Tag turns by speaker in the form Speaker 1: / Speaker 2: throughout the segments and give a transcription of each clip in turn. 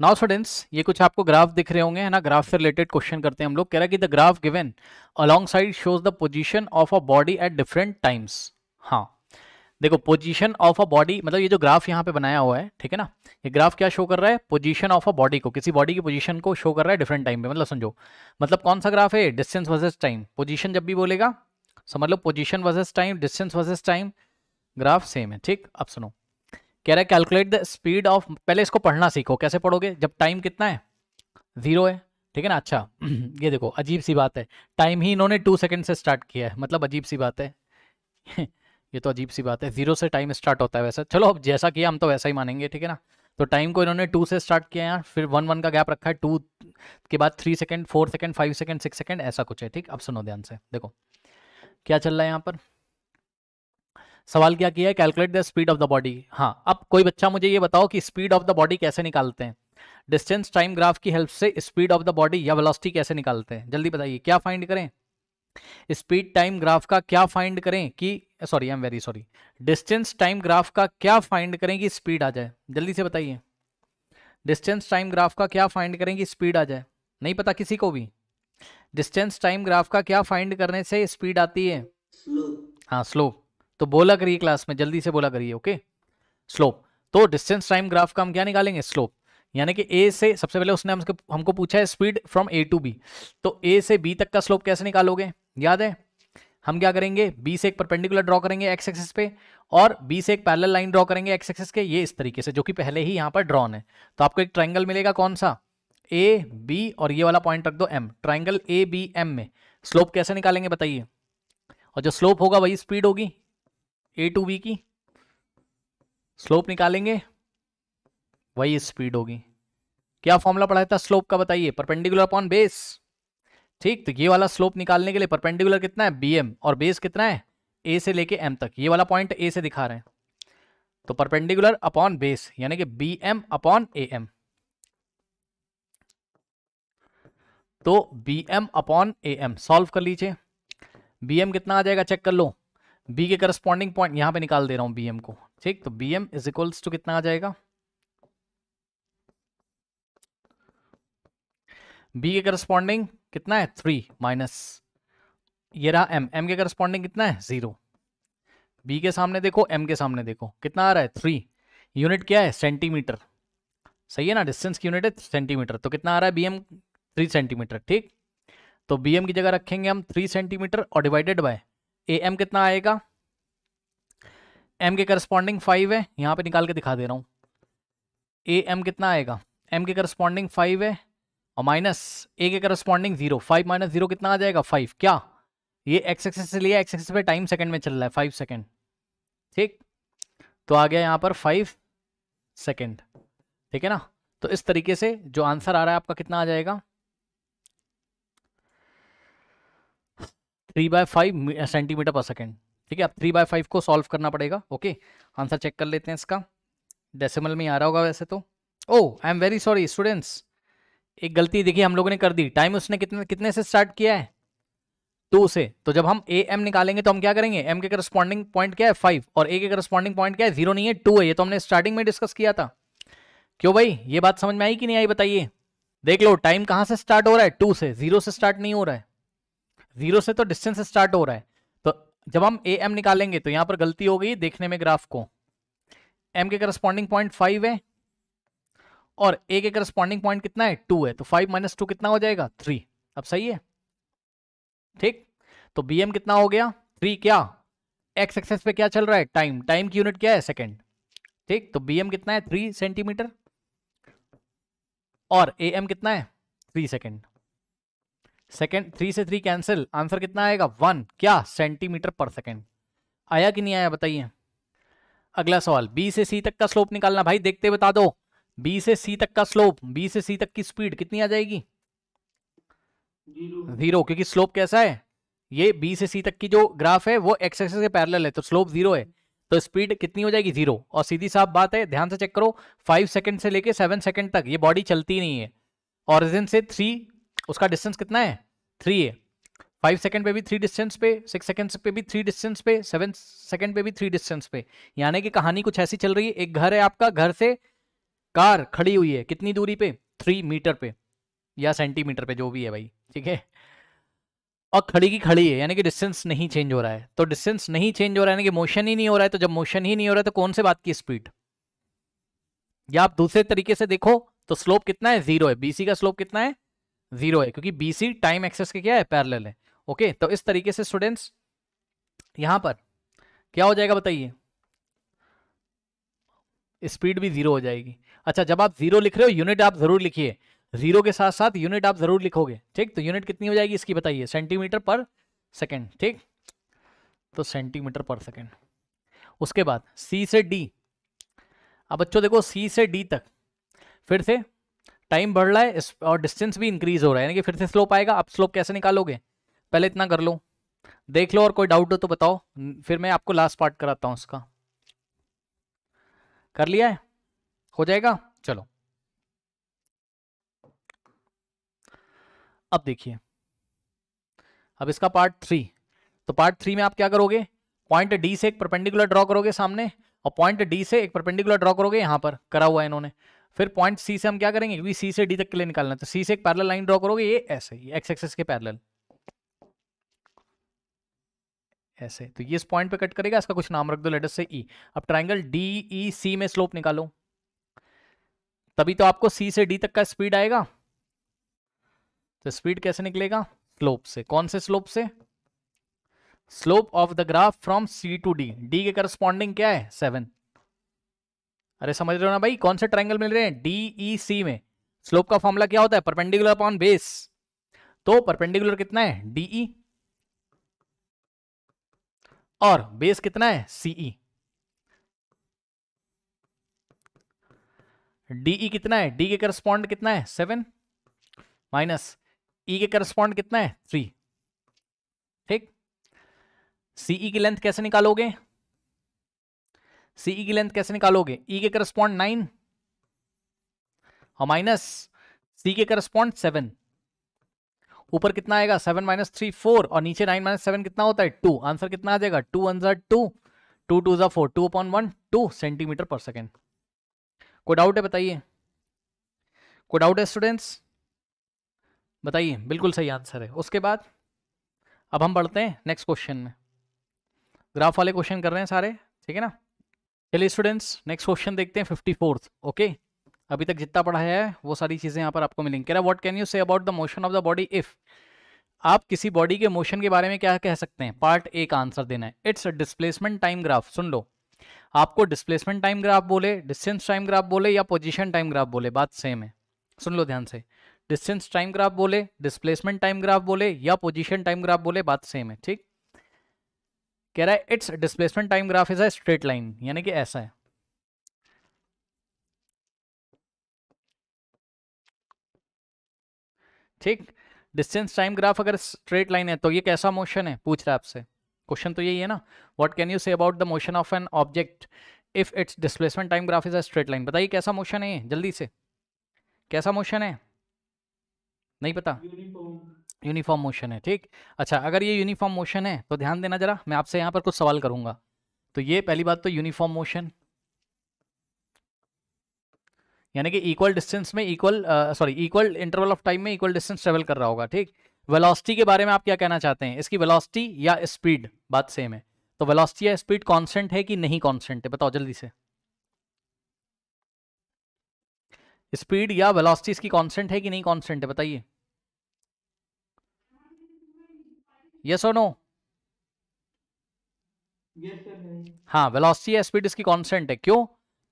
Speaker 1: Now students ये कुछ आपको ग्राफ दिख रहे होंगे है ना ग्राफ से रिलेटेड क्वेश्चन करते हैं हम लोग कह रहा है कि the graph given alongside shows the position of a body at different times हाँ देखो पोजिशन ऑफ अ बॉडी मतलब ये जो ग्राफ यहाँ पे बनाया हुआ है ठीक है ना ये ग्राफ क्या शो कर रहा है पोजीशन ऑफ अ बॉडी को किसी बॉडी की पोजीशन को शो कर रहा है डिफरेंट टाइम पे मतलब समझो मतलब कौन सा ग्राफ है डिस्टेंस वर्सेज टाइम पोजिशन जब भी बोलेगा समझ लो position versus time distance versus time graph same है ठीक अब सुनो कह रहा है कैलकुलेट द स्पीड ऑफ पहले इसको पढ़ना सीखो कैसे पढ़ोगे जब टाइम कितना है जीरो है ठीक है ना अच्छा ये देखो अजीब सी बात है टाइम ही इन्होंने टू सेकेंड से स्टार्ट किया है मतलब अजीब सी बात है ये तो अजीब सी बात है जीरो से टाइम स्टार्ट होता है वैसा चलो अब जैसा किया हम तो वैसा ही मानेंगे ठीक है ना तो टाइम को इन्होंने टू से स्टार्ट किया यहाँ फिर वन वन का गैप रखा है टू के बाद three second four second five second six second ऐसा कुछ है ठीक अब सुनो ध्यान से देखो क्या चल रहा है यहाँ पर सवाल क्या किया है calculate the speed of the body हाँ अब कोई बच्चा मुझे ये बताओ कि स्पीड ऑफ द बॉडी कैसे निकालते हैं डिस्टेंस टाइम ग्राफ की हेल्प से स्पीड ऑफ द बॉडी या वेलोसिटी कैसे निकालते हैं जल्दी बताइए क्या फाइंड करें स्पीड टाइम ग्राफ का क्या फाइंड करें कि sorry I am very sorry distance time graph का क्या फाइंड करें कि स्पीड आ जाए जल्दी से बताइए डिस्टेंस टाइम ग्राफ का क्या फाइंड करें कि स्पीड आ जाए नहीं पता किसी को भी डिस्टेंस टाइम ग्राफ का क्या फाइंड करने से स्पीड आती है हाँ स्लो तो बोला करिए क्लास में जल्दी से बोला करिए ओके स्लोप तो डिस्टेंस टाइम ग्राफ का हम क्या निकालेंगे स्लोप यानी कि ए से सबसे पहले उसने हमको हमको पूछा है speed from A to B तो ए से बी तक का स्लोप कैसे निकालोगे याद है हम क्या करेंगे बी से एक परपेंडिकुलर ड्रॉ करेंगे एक्स एक्सिस पे और बी से एक पैरेलल लाइन ड्रॉ करेंगे एक्स एक्सिस के ये इस तरीके से जो कि पहले ही यहाँ पर ड्रॉन है तो आपको एक ट्राइंगल मिलेगा कौन सा ए बी और ये वाला पॉइंट रख दो M triangle A B M में स्लोप कैसे निकालेंगे बताइए और जो स्लोप होगा वही स्पीड होगी ए टू बी की स्लोप निकालेंगे वही स्पीड होगी क्या फॉर्मूला पढ़ा था स्लोप का बताइए परपेंडिकुलर अपॉन बेस ठीक तो ये वाला स्लोप निकालने के लिए परपेंडिकुलर कितना है बी एम और बेस कितना है ए से लेके एम तक ये वाला पॉइंट ए से दिखा रहे हैं तो परपेंडिकुलर अपॉन बेस यानी कि B M upon A M तो B M upon A M solve कर लीजिए बी एम कितना आ जाएगा चेक कर लो बी के करस्पॉन्डिंग पॉइंट यहां पे निकाल दे रहा हूं बी को ठीक तो B M is equals to कितना आ जाएगा बी के करस्पॉन्डिंग कितना है थ्री माइनस ये रहा एम एम के करस्पॉन्डिंग कितना है जीरो बी के सामने देखो एम के सामने देखो कितना आ रहा है थ्री यूनिट क्या है सेंटीमीटर सही है ना डिस्टेंस की यूनिट है सेंटीमीटर तो कितना आ रहा है बी एम थ्री सेंटीमीटर ठीक तो बी एम की जगह रखेंगे हम थ्री सेंटीमीटर और डिवाइडेड बाय ए एम कितना आएगा एम के करस्पॉन्डिंग फाइव है यहाँ पे निकाल के दिखा दे रहा हूँ ए एम कितना आएगा एम के करस्पॉन्डिंग फाइव है और माइनस ए के corresponding zero five minus zero कितना आ जाएगा फाइव क्या ये एक्स एक्सेस से लिया एक्स एक्सेस पे टाइम सेकंड में चल रहा है फाइव सेकंड ठीक तो आ गया यहाँ पर फाइव सेकंड ठीक है ना तो इस तरीके से जो आंसर आ रहा है आपका कितना आ जाएगा three by five centimetre per second ठीक है अब थ्री बाय फाइव को सॉल्व करना पड़ेगा ओके आंसर चेक कर लेते हैं इसका डेसिमल में आ रहा होगा वैसे तो oh I am very sorry students एक गलती देखिए हम लोगों ने कर दी टाइम उसने कितने कितने से स्टार्ट किया है टू से तो जब हम ए एम निकालेंगे तो हम क्या करेंगे एम के करस्पॉन्डिंग पॉइंट क्या है फाइव और ए के करस्पॉन्डिंग पॉइंट क्या है जीरो नहीं है टू है ये तो हमने स्टार्टिंग में डिस्कस किया था क्यों भाई ये बात समझ में आई कि नहीं आई बताइए देख लो टाइम कहाँ से स्टार्ट हो रहा है टू से जीरो से स्टार्ट नहीं हो रहा है जीरो से तो डिस्टेंस स्टार्ट हो रहा है तो जब हम ए एम निकालेंगे तो यहां पर गलती हो गई देखने में ग्राफ को एम के करस्पॉन्डिंग पॉइंट फाइव है और ए के करस्पॉन्डिंग पॉइंट कितना है टू है तो फाइव माइनस टू कितना हो जाएगा थ्री अब सही है ठीक तो बी एम कितना हो गया थ्री क्या एक्स एक्सेस पे क्या चल रहा है टाइम टाइम की यूनिट क्या है सेकेंड ठीक तो बी एम कितना है थ्री सेंटीमीटर और ए एम कितना है थ्री सेकेंड सेकेंड थ्री से थ्री कैंसिल आंसर कितना आएगा वन क्या सेंटीमीटर पर सेकेंड आया कि नहीं आया बताइए अगला सवाल बी से सी तक का स्लोप निकालना भाई देखते बता दो बी से सी तक का स्लोप बी से सी तक की स्पीड कितनी आ जाएगी जीरो क्योंकि स्लोप कैसा है ये बी से सी तक की जो ग्राफ है वो एक्स के पैरल है तो स्लोप जीरो है तो स्पीड कितनी हो जाएगी जीरो और सीधी साफ बात है ध्यान से चेक करो फाइव सेकेंड से लेके सेवन सेकेंड तक ये बॉडी चलती नहीं है ऑरिजिन से थ्री उसका डिस्टेंस कितना है थ्री ए फाइव सेकंड पे भी थ्री डिस्टेंस पे सिक्स सेकंड पे भी थ्री डिस्टेंस पे सेवन सेकंड पे भी थ्री डिस्टेंस पे यानी कि कहानी कुछ ऐसी चल रही है एक घर है आपका घर से कार खड़ी हुई है कितनी दूरी पे थ्री मीटर पे या सेंटीमीटर पे जो भी है भाई ठीक है और खड़ी की खड़ी है यानी कि डिस्टेंस नहीं चेंज हो रहा है तो डिस्टेंस नहीं चेंज हो रहा है यानी कि मोशन ही नहीं हो रहा है तो जब मोशन ही नहीं हो रहा है तो कौन से बात की स्पीड या आप दूसरे तरीके से देखो तो स्लोप कितना है जीरो है बीसी का स्लोप कितना है जीरो है क्योंकि बीसी टाइम एक्सेस के क्या है पैरेलल है ओके तो इस तरीके से स्टूडेंट्स यहां पर क्या हो जाएगा बताइए स्पीड भी जीरो हो जाएगी अच्छा जब आप जीरो लिख रहे हो यूनिट आप जरूर लिखिए जीरो के साथ साथ यूनिट आप जरूर लिखोगे ठीक तो यूनिट कितनी हो जाएगी इसकी बताइए सेंटीमीटर पर सेकेंड ठीक तो सेंटीमीटर पर सेकेंड उसके बाद सी से डी अब बच्चों देखो सी से डी तक फिर से टाइम बढ़ रहा है और डिस्टेंस भी इंक्रीज हो रहा है यानी कि फिर से स्लोप आएगा आप स्लोप कैसे निकालोगे पहले इतना कर लो देख लो और कोई डाउट हो तो बताओ फिर मैं आपको लास्ट पार्ट कराता हूँ उसका कर लिया है हो जाएगा चलो अब देखिए अब इसका पार्ट थ्री तो पार्ट थ्री में आप क्या करोगे पॉइंट डी से एक परपेंडिकुलर ड्रॉ करोगे सामने और पॉइंट डी से एक परपेंडिकुलर ड्रॉ करोगे यहां पर करा हुआ है इन्होंने फिर पॉइंट सी से हम क्या करेंगे क्योंकि सी से डी तक के लिए निकालना तो सी से एक पैरल लाइन ड्रॉ करोगे ये ऐसे ही एक्स एक्सेस के पैरल ऐसे तो ये इस पॉइंट पे कट करेगा इसका कुछ नाम रख दो लेटर से ई e। अब ट्राइंगल डी ई सी में स्लोप निकालो तभी तो आपको सी से डी तक का स्पीड आएगा तो स्पीड कैसे निकलेगा स्लोप से कौन से स्लोप से slope of the graph from C to D D के करस्पॉन्डिंग क्या है सेवन अरे समझ रहे हो ना भाई कौन से ट्राइंगल मिल रहे हैं डी ई सी में स्लोप का फॉर्मूला क्या होता है परपेंडिकुलर अपॉन बेस तो परपेंडिकुलर कितना है डी ई e। और बेस कितना है सीई डीई e। e कितना है डी के करस्पॉन्ड कितना है सेवन माइनस ई के करस्पॉन्ड कितना है थ्री ठीक सीई की लेंथ कैसे निकालोगे सीई की लेंथ कैसे निकालोगे ई e के करस्पॉन्ड नाइन और माइनस सी के करस्पॉन्ड सेवन ऊपर कितना आएगा सेवन माइनस थ्री फोर और नीचे नाइन माइनस सेवन कितना होता है टू आंसर कितना आ जाएगा two answer two two two जो four two upon one two centimetre per second कोई डाउट है बताइए कोई डाउट है स्टूडेंट्स बताइए बिल्कुल सही आंसर है उसके बाद अब हम बढ़ते हैं नेक्स्ट क्वेश्चन में ग्राफ वाले क्वेश्चन कर रहे हैं सारे ठीक है ना चलिए स्टूडेंट्स नेक्स्ट क्वेश्चन देखते हैं फिफ्टी फोर्थ ओके अभी तक जितना पढ़ाया है वो सारी चीज़ें यहाँ पर आपको मिलेंगी क्या what what can you say about the motion of the body if आप किसी बॉडी के मोशन के बारे में क्या कह सकते हैं पार्ट ए का आंसर देना है इट्स डिस्प्लेसमेंट टाइम ग्राफ सुन लो आपको डिस्प्लेसमेंट टाइम ग्राफ बोले डिस्टेंस टाइम ग्राफ बोले या पोजिशन टाइम ग्राफ बोले बात सेम है सुन लो ध्यान से डिस्टेंस टाइम ग्राफ बोले डिस्प्लेसमेंट टाइम ग्राफ बोले या पोजिशन टाइम ग्राफ बोले बात सेम है ठीक कह रहा है its displacement time graph is a straight line यानी कि ऐसा है ठीक डिस्टेंस टाइम ग्राफ अगर स्ट्रेट लाइन है तो ये कैसा मोशन है पूछ रहा है आपसे क्वेश्चन तो यही है ना what can you say about the motion of an object if its displacement time graph is a straight line बताइए कैसा मोशन है जल्दी से कैसा मोशन है नहीं पता यूनिफॉर्म मोशन है ठीक अच्छा अगर ये यूनिफॉर्म मोशन है तो ध्यान देना जरा मैं आपसे यहां पर कुछ सवाल करूंगा तो ये पहली बात तो यूनिफॉर्म मोशन यानी कि इक्वल डिस्टेंस में equal sorry equal interval of time में इक्वल डिस्टेंस ट्रेवल कर रहा होगा ठीक वेलोसिटी के बारे में आप क्या कहना चाहते हैं इसकी वेलोसिटी या स्पीड बात सेम है तो वेलोसिटी या स्पीड कांस्टेंट है कि नहीं कांस्टेंट है बताओ जल्दी से स्पीड या वेलोसिटी इसकी कांस्टेंट है कि नहीं कांस्टेंट है बताइए यस और नो हाँ वेलोसिटी या स्पीड इसकी कांस्टेंट है क्यों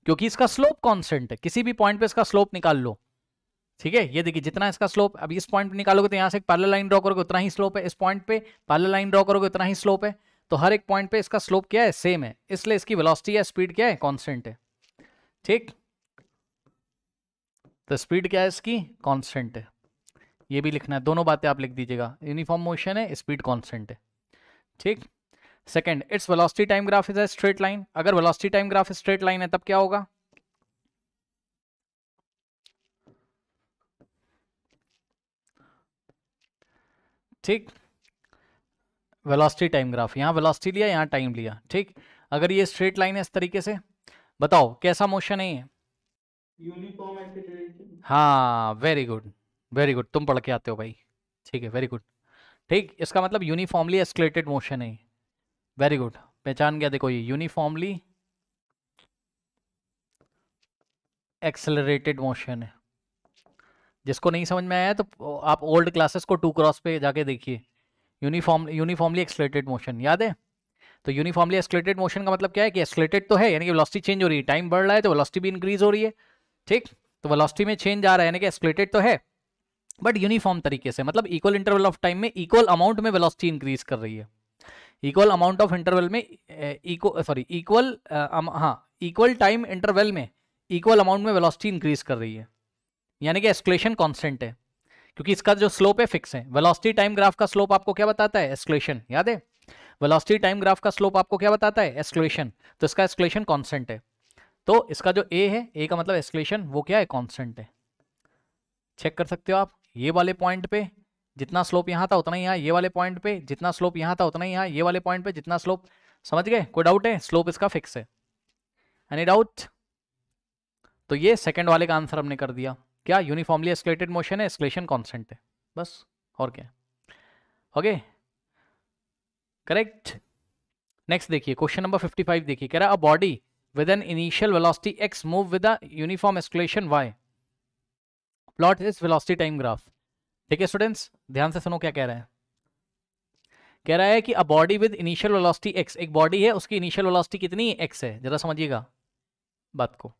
Speaker 1: क्योंकि इसका स्लोप कांस्टेंट है किसी भी पॉइंट पे इसका स्लोप निकाल लो ठीक है ये देखिए जितना इसका स्लोप अब इस पॉइंट पे निकालोगे तो यहाँ से पैरल लाइन ड्रॉ करोगे उतना ही स्लोप है इस पॉइंट पे पैरल लाइन ड्रॉ करोगे उतना ही स्लोप है तो हर एक पॉइंट पे इसका स्लोप क्या है सेम है इसलिए इसकी वेलोसिटी या स्पीड क्या है कॉन्स्टेंट है ठीक तो स्पीड क्या है इसकी कॉन्स्टेंट है ये भी लिखना है दोनों बातें आप लिख दीजिएगा यूनिफॉर्म मोशन है स्पीड कॉन्स्टेंट है ठीक second its velocity time graph is a straight line अगर velocity time graph straight line है तब क्या होगा ठीक वेलोसिटी टाइम ग्राफ यहां वेलोसिटी लिया यहां टाइम लिया ठीक अगर ये स्ट्रेट लाइन है इस तरीके से बताओ कैसा मोशन है यूनिफॉर्म एक्सीलरेशन हाँ वेरी गुड वेरी गुड तुम पढ़ के आते हो भाई ठीक है वेरी गुड ठीक इसका मतलब यूनिफॉर्मली एस्केलेटेड मोशन है वेरी गुड पहचान गया देखो ये यूनिफॉर्मली एक्सेलरेटेड मोशन है जिसको नहीं समझ में आया तो आप ओल्ड क्लासेस को टू क्रॉस पे जाके देखिए यूनिफॉर्म यूनिफॉर्मली एक्सलेटेड मोशन याद है तो यूनिफॉर्मली एक्सलेटेड मोशन का मतलब क्या है कि एक्सलेटेड तो है यानी कि वेलोसिटी चेंज हो रही है टाइम बढ़ रहा है तो वेलोसिटी भी इंक्रीज हो रही है ठीक तो वेलोसिटी में चेंज आ रहा है यानी कि एक्सलेटेड तो है बट यूनिफॉर्म तरीके से मतलब इक्वल इंटरवल ऑफ टाइम में इक्वल अमाउंट में वेलोसिटी इंक्रीज कर रही है इक्वल अमाउंट ऑफ इंटरवल में सॉरी इक्वल हाँ इक्वल टाइम इंटरवल में इक्वल अमाउंट में वेलोसिटी इंक्रीज कर रही है यानी कि एस्कुलेशन कॉन्स्टेंट है क्योंकि इसका जो स्लोप है फिक्स है वेलोसिटी टाइम ग्राफ का स्लोप आपको क्या बताता है एस्कुलेशन याद है वेलोसिटी टाइम ग्राफ का स्लोप आपको क्या बताता है एस्कुलेशन तो इसका एस्कुलेशन कॉन्स्टेंट है तो इसका जो ए है ए का मतलब एस्कुलेशन वो क्या है कॉन्स्टेंट है चेक कर सकते हो आप ये वाले पॉइंट पे जितना स्लोप यहाँ था उतना ही यहाँ ये वाले पॉइंट पे जितना स्लोप यहाँ था उतना ही यहाँ ये वाले पॉइंट पे जितना स्लोप समझ गए कोई डाउट है स्लोप इसका फिक्स है एनी डाउट तो ये सेकेंड वाले का आंसर हमने कर दिया क्या यूनिफॉर्मली एस्केलेटेड मोशन है एस्केलेशन कॉन्सेंट है बस और क्या ओके करेक्ट नेक्स्ट देखिए क्वेश्चन नंबर 55 देखिए कह रहा है a body with an initial velocity x move with a uniform acceleration y plot is velocity time graph ठीक है स्टूडेंट्स ध्यान से सुनो क्या कह रहे हैं कह रहा है कि a body with initial velocity x एक बॉडी है उसकी इनिशियल वेलोसिटी कितनी एक्स है जरा समझिएगा बात को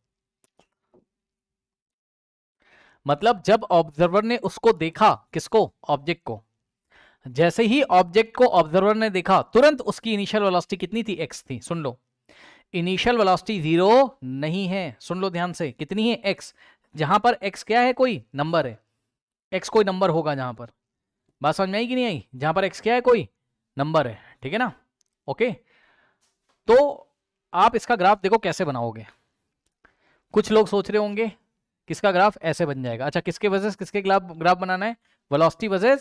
Speaker 1: मतलब जब ऑब्जर्वर ने उसको देखा किसको ऑब्जेक्ट को जैसे ही ऑब्जेक्ट को ऑब्जर्वर ने देखा तुरंत उसकी इनिशियल वेलोसिटी कितनी थी एक्स थी सुन लो इनिशियल वेलोसिटी जीरो नहीं है सुन लो ध्यान से कितनी है एक्स जहां पर एक्स क्या है कोई नंबर है एक्स कोई नंबर होगा जहां पर बात समझ में आई कि नहीं आई जहां पर एक्स क्या है कोई नंबर है ठीक है ना ओके तो आप इसका ग्राफ देखो कैसे बनाओगे कुछ लोग सोच रहे होंगे किसका ग्राफ ऐसे बन जाएगा अच्छा किसके वजह किसके ग्राफ ग्राफ बनाना है वेलोसिटी वजह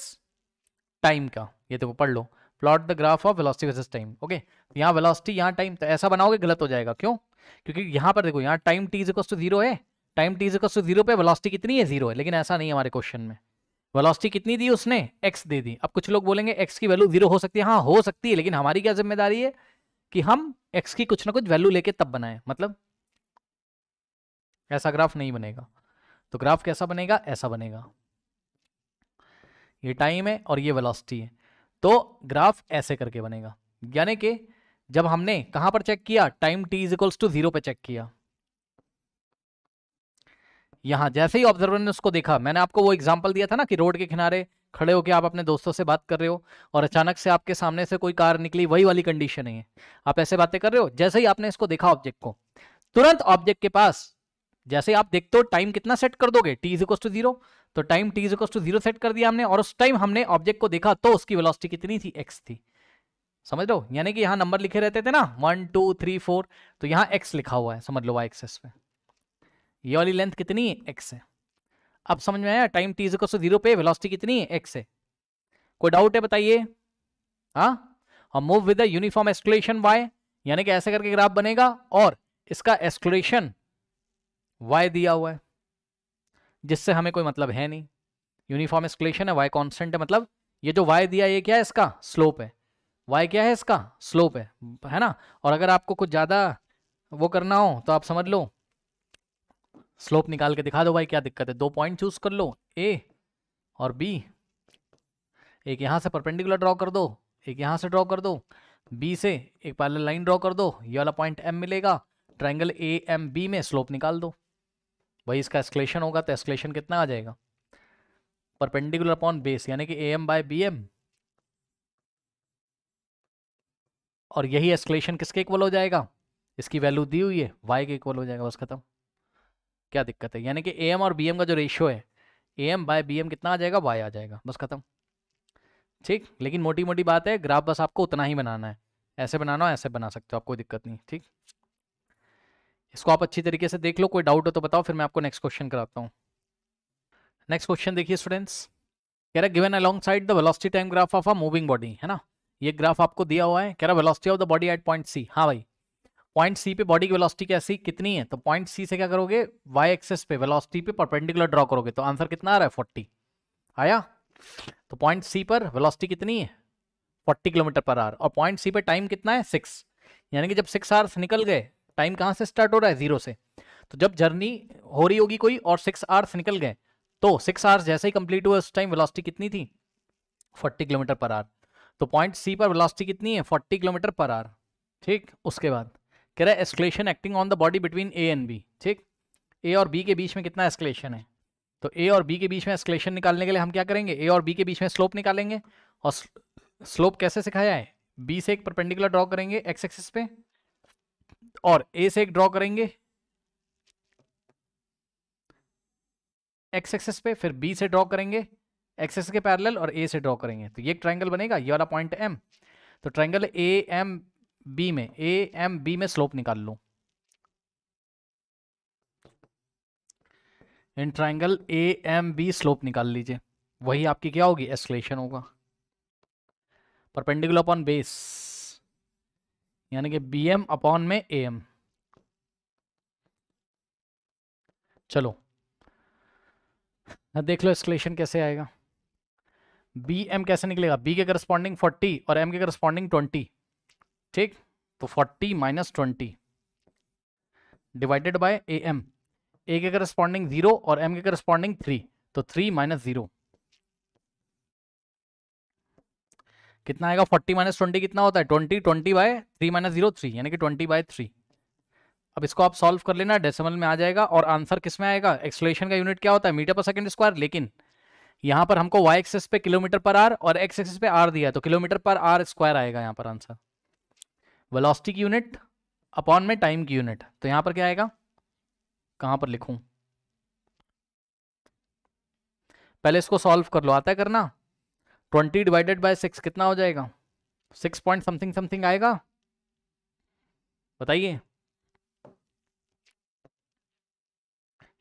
Speaker 1: टाइम का ये देखो पढ़ लो plot the graph of velocity versus time okay यहाँ वेलोसिटी यहाँ टाइम तो ऐसा बनाओगे गलत हो जाएगा क्यों क्योंकि यहाँ पर देखो यहाँ टाइम टी टू जीरो है टाइम टी इजिकल्स जीरो पे वेलोसिटी कितनी है जीरो है लेकिन ऐसा नहीं हमारे क्वेश्चन में वेलोसिटी कितनी दी उसने एक्स दे दी अब कुछ लोग बोलेंगे एक्स की वैल्यू जीरो हो सकती है हाँ हो सकती है लेकिन हमारी क्या जिम्मेदारी है कि हम एक्स की कुछ ना कुछ वैल्यू लेके तब बनाए मतलब ऐसा ग्राफ नहीं बनेगा तो ग्राफ कैसा बनेगा ऐसा बनेगा ये टाइम है और ये वेलोसिटी है तो ग्राफ ऐसे करके बनेगा यानी कि जब हमने कहां पर चेक किया time T is equals to zero पे चेक किया यहाँ जैसे ही ऑब्जर्वर ने उसको देखा मैंने आपको वो एग्जाम्पल दिया था ना कि रोड के किनारे खड़े होकर आप अपने दोस्तों से बात कर रहे हो और अचानक से आपके सामने से कोई कार निकली वही वाली कंडीशन है आप ऐसे बातें कर रहे हो जैसे ही आपने इसको देखा ऑब्जेक्ट को तुरंत ऑब्जेक्ट के पास जैसे आप देखते हो टाइम कितना सेट कर दोगे टी इजिकल्स टू जीरो तो time T equals to zero set कर दिया हमने और उस टाइम हमने ऑब्जेक्ट को देखा तो उसकी वेलोसिटी कितनी थी एक्स थी समझ लो यानी कि यहाँ नंबर लिखे रहते थे ना वन टू थ्री फोर तो यहाँ एक्स लिखा हुआ है समझ लो वाई एक्सेस पे ये वाली लेंथ कितनी है एक्स है अब समझ में आया टाइम टी इजिकल जीरो पे वेलोसिटी कितनी है एक्स है कोई डाउट है बताइए हाँ और move with uniform acceleration y यानी कि ऐसे करके ग्राफ बनेगा और इसका एस्कुलेशन वाई दिया हुआ है जिससे हमें कोई मतलब है नहीं यूनिफॉर्म एस्कुलेशन है वाई कॉन्स्टेंट है मतलब ये जो वाई दिया ये क्या है इसका स्लोप है वाई क्या है इसका स्लोप है है ना और अगर आपको कुछ ज़्यादा वो करना हो तो आप समझ लो स्लोप निकाल के दिखा दो भाई क्या दिक्कत है दो पॉइंट चूज कर लो ए और बी एक यहाँ से परपेंडिकुलर ड्रॉ कर दो एक यहाँ से ड्रॉ कर दो बी से एक पैरेलल लाइन ड्रॉ कर दो ये वाला पॉइंट एम मिलेगा ट्राइंगल ए एम बी में स्लोप निकाल दो भाई इसका एस्कलेशन होगा तो एस्कलेशन कितना आ जाएगा परपेंडिकुलर अपॉन बेस यानी कि A M by B M और यही एस्कलेशन किसके इक्वल हो जाएगा इसकी वैल्यू दी हुई है वाई के इक्वल हो जाएगा बस खत्म क्या दिक्कत है यानी कि ए और बी का जो रेशियो है ए एम बाय बी कितना आ जाएगा वाई आ जाएगा बस खत्म ठीक लेकिन मोटी मोटी बात है ग्राफ बस आपको उतना ही बनाना है ऐसे बनाना ऐसे बना सकते हो आपको दिक्कत नहीं ठीक इसको आप अच्छी तरीके से देख लो कोई डाउट हो तो बताओ फिर मैं आपको नेक्स्ट क्वेश्चन कराता हूँ नेक्स्ट क्वेश्चन देखिए स्टूडेंट्स कह रहा given alongside the velocity time graph of a moving body है ना ये ग्राफ आपको दिया हुआ है कह रहा velocity of the body at point C हाँ भाई पॉइंट सी पे बॉडी की वेलोसिटी कैसी कितनी है तो पॉइंट सी से क्या करोगे वाई एक्सेस पे वेलोसिटी पे परपेंडिकुलर ड्रॉ करोगे तो आंसर कितना आ रहा है फोर्टी आया तो पॉइंट सी पर वेलोसिटी कितनी है फोर्टी किलोमीटर पर आवर और पॉइंट सी पे टाइम कितना है सिक्स यानी कि जब सिक्स आवर्स निकल गए टाइम कहाँ से स्टार्ट हो रहा है जीरो से तो जब जर्नी हो रही होगी कोई और सिक्स आवर्स निकल गए तो सिक्स आवर्स जैसे ही कंप्लीट हुआ उस टाइम वेलोसिटी कितनी थी फोर्टी किलोमीटर पर आवर तो पॉइंट सी पर वेलोसिटी कितनी है फोर्टी किलोमीटर पर आवर ठीक उसके बाद कह रहा है acceleration acting on the body between A and B ठीक ए और बी के बीच में कितना एस्कुलेशन है तो ए और बी के बीच में एस्कुलेशन निकालने के लिए हम क्या करेंगे ए और बी के बीच में स्लोप निकालेंगे और स्लोप कैसे सिखाया है बी से एक परपेंडिकुलर ड्रॉ करेंगे एक्स एक्सिस पे और ए से एक ड्रॉ करेंगे एक्स एक्सिस पे फिर बी से ड्रॉ करेंगे एक्सिस के पैरेलल और ए से ड्रॉ करेंगे तो ये एक ट्रायंगल बनेगा ये वाला पॉइंट एम तो ट्रायंगल ए एम बी में ए एम बी में स्लोप निकाल लो in triangle A M B slope निकाल लीजिए वही आपकी क्या होगी एस्केलेशन होगा परपेंडिकुलर अपॉन बेस यानी कि बी एम अपॉन में ए एम चलो देख लो एस्केलेशन कैसे आएगा बी एम कैसे निकलेगा बी के करस्पॉन्डिंग फोर्टी और एम के करस्पॉन्डिंग ट्वेंटी ठीक तो forty minus twenty divided by A M A के करस्पॉन्डिंग जीरो और एम के करस्पॉन्डिंग थ्री तो थ्री माइनस जीरो कितना आएगा फोर्टी माइनस ट्वेंटी कितना होता है twenty twenty by three minus zero three यानी कि ट्वेंटी बाय थ्री अब इसको आप सॉल्व कर लेना डेसिमल में आ जाएगा और आंसर किस में आएगा एक्सलेशन का यूनिट क्या होता है मीटर पर सेकंड स्क्वायर लेकिन यहां पर हमको वाई एक्सेस पे किलोमीटर पर आर और एक्स एक्सेस पे आर दिया है तो किलोमीटर पर आर स्क्वायर आएगा यहाँ पर आंसर वेलोसिटी की यूनिट अपॉन में टाइम की यूनिट तो यहां पर क्या आएगा कहां पर लिखूं पहले इसको सॉल्व कर लो आता है करना ट्वेंटी डिवाइडेड बाय सिक्स कितना हो जाएगा सिक्स पॉइंट समथिंग समथिंग आएगा बताइए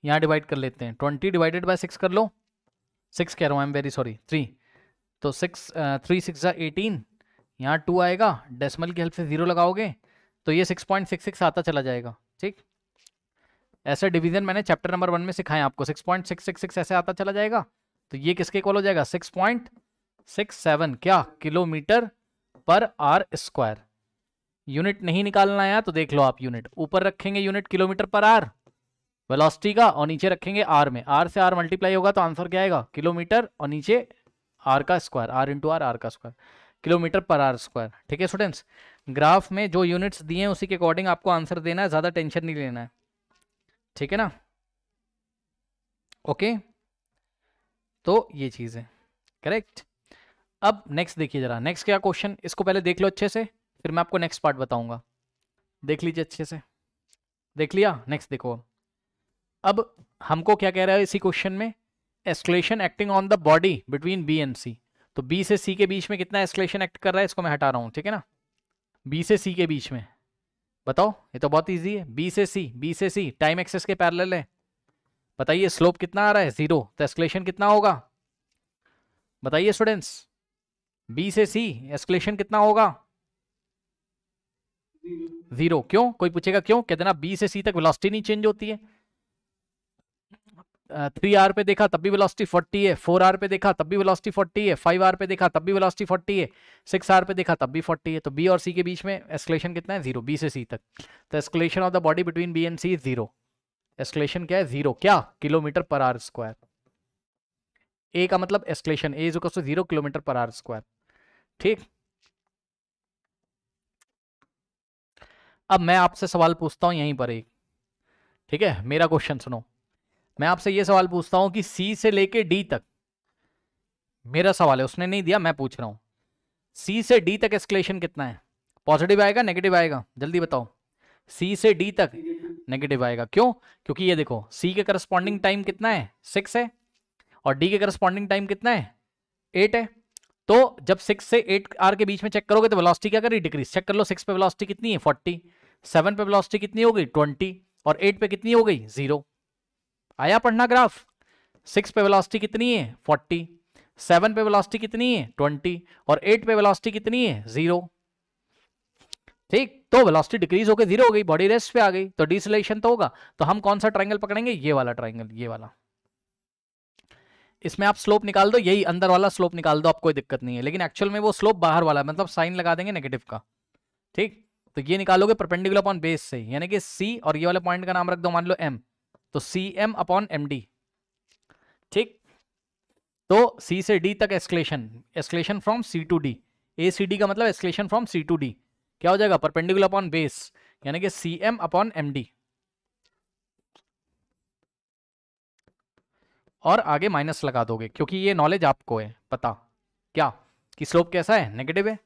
Speaker 1: यहां डिवाइड कर लेते हैं ट्वेंटी डिवाइडेड बाय सिक्स कर लो सिक्स कह रहा हूं I am very sorry three तो सिक्स थ्री सिक्स एटीन यहाँ टू आएगा डेसिमल की हेल्प से जीरो लगाओगे तो ये सिक्स पॉइंट सिक्स सिक्स आता चला जाएगा ठीक ऐसा डिवीजन मैंने चैप्टर नंबर वन में सिखाया आपको six point six six six ऐसे आता चला जाएगा तो ये किसके इक्वल हो जाएगा सिक्स पॉइंट सिक्स सेवन क्या kilometre per hour square unit नहीं निकालना है तो देख लो आप यूनिट ऊपर रखेंगे unit kilometre per hour velocity का और नीचे रखेंगे आर में आर से आर मल्टीप्लाई होगा तो आंसर क्या आएगा किलोमीटर और नीचे आर का square hour into hour hour का square kilometre per hour square ठीक है स्टूडेंट्स ग्राफ में जो यूनिट्स दिए हैं उसी के अकॉर्डिंग आपको आंसर देना है ज़्यादा टेंशन नहीं लेना है ठीक है ना ओके तो ये चीज़ है करेक्ट अब नेक्स्ट देखिए ज़रा नेक्स्ट क्या क्वेश्चन इसको पहले देख लो अच्छे से फिर मैं आपको नेक्स्ट पार्ट बताऊंगा देख लीजिए अच्छे से देख लिया नेक्स्ट देखो अब हमको क्या कह रहा है इसी क्वेश्चन में acceleration acting on the body between B and C तो बी से सी के बीच में कितना एस्केलेशन एक्ट कर रहा है इसको मैं हटा रहा हूँ ठीक है ना बी से सी के बीच में बताओ ये तो बहुत ईजी है बी से सी बी से सी टाइम एक्सेस के पैरल है बताइए स्लोप कितना आ रहा है जीरो तो एस्केलेशन कितना होगा बताइए स्टूडेंट्स बी से सी एस्केलेशन कितना होगा जीरो क्यों कोई पूछेगा क्यों कहते ना बी से सी तक वेलोसिटी नहीं चेंज होती है थ्री आर पे देखा तब भी वेलोसिटी 40 है फोर आर पे देखा तब भी वेलोसिटी 40 है फाइव आर पे देखा तब भी वेलोसिटी 40 है सिक्स आर पे देखा तब भी 40 है तो बी और सी के बीच में एस्केलेशन कितना है जीरो बी से सी तक तो acceleration of the body between B and C zero acceleration क्या है जीरो क्या kilometre per hour square A का मतलब acceleration A is zero kilometre per hour square ठीक अब मैं आपसे सवाल पूछता हूं यहीं पर एक ठीक है मेरा क्वेश्चन सुनो मैं आपसे ये सवाल पूछता हूं कि सी से लेके डी तक मेरा सवाल है उसने नहीं दिया मैं पूछ रहा हूं सी से डी तक एस्केलेशन कितना है पॉजिटिव आएगा नेगेटिव आएगा जल्दी बताओ सी से डी तक नेगेटिव आएगा क्यों क्योंकि ये देखो सी के करस्पॉन्डिंग टाइम कितना है सिक्स है और डी के करस्पॉन्डिंग टाइम कितना है एट है तो जब सिक्स से एट आर के बीच में चेक करोगे तो वेलोसिटी क्या करी डिक्रीज चेक कर लो सिक्स पे वेलोसिटी कितनी है फोर्टी सेवन पे वेलोसिटी कितनी हो गई ट्वेंटी और एट पे कितनी हो गई जीरो आया पढ़ना ग्राफ सिक्स पे वेलोसिटी कितनी है फोर्टी सेवन पे वेलोसिटी कितनी है ट्वेंटी और एट पे वेलोसिटी कितनी है जीरो ठीक तो वेलोसिटी डिक्रीज होकर जीरो हो गई बॉडी रेस्ट पे आ गई तो डिसलेशन तो होगा तो हम कौन सा ट्राइंगल पकड़ेंगे ये वाला ट्राइंगल ये वाला इसमें आप स्लोप निकाल दो यही अंदर वाला स्लोप निकाल दो आप कोई दिक्कत नहीं है लेकिन एक्चुअल में वो स्लोप बाहर वाला मतलब साइन लगा देंगे नेगेटिव का ठीक तो ये निकालोगे परपेंडिकुलर अपॉन बेस से यानी कि सी और ये वाले पॉइंट का नाम रख दो मान लो एम तो C M upon M D ठीक तो सी से डी तक acceleration acceleration from C to D A C D का मतलब acceleration from C to D क्या हो जाएगा परपेंडिकुलर अपॉन बेस यानी कि C M upon M D और आगे माइनस लगा दोगे क्योंकि ये नॉलेज आपको है पता क्या कि स्लोप कैसा है नेगेटिव है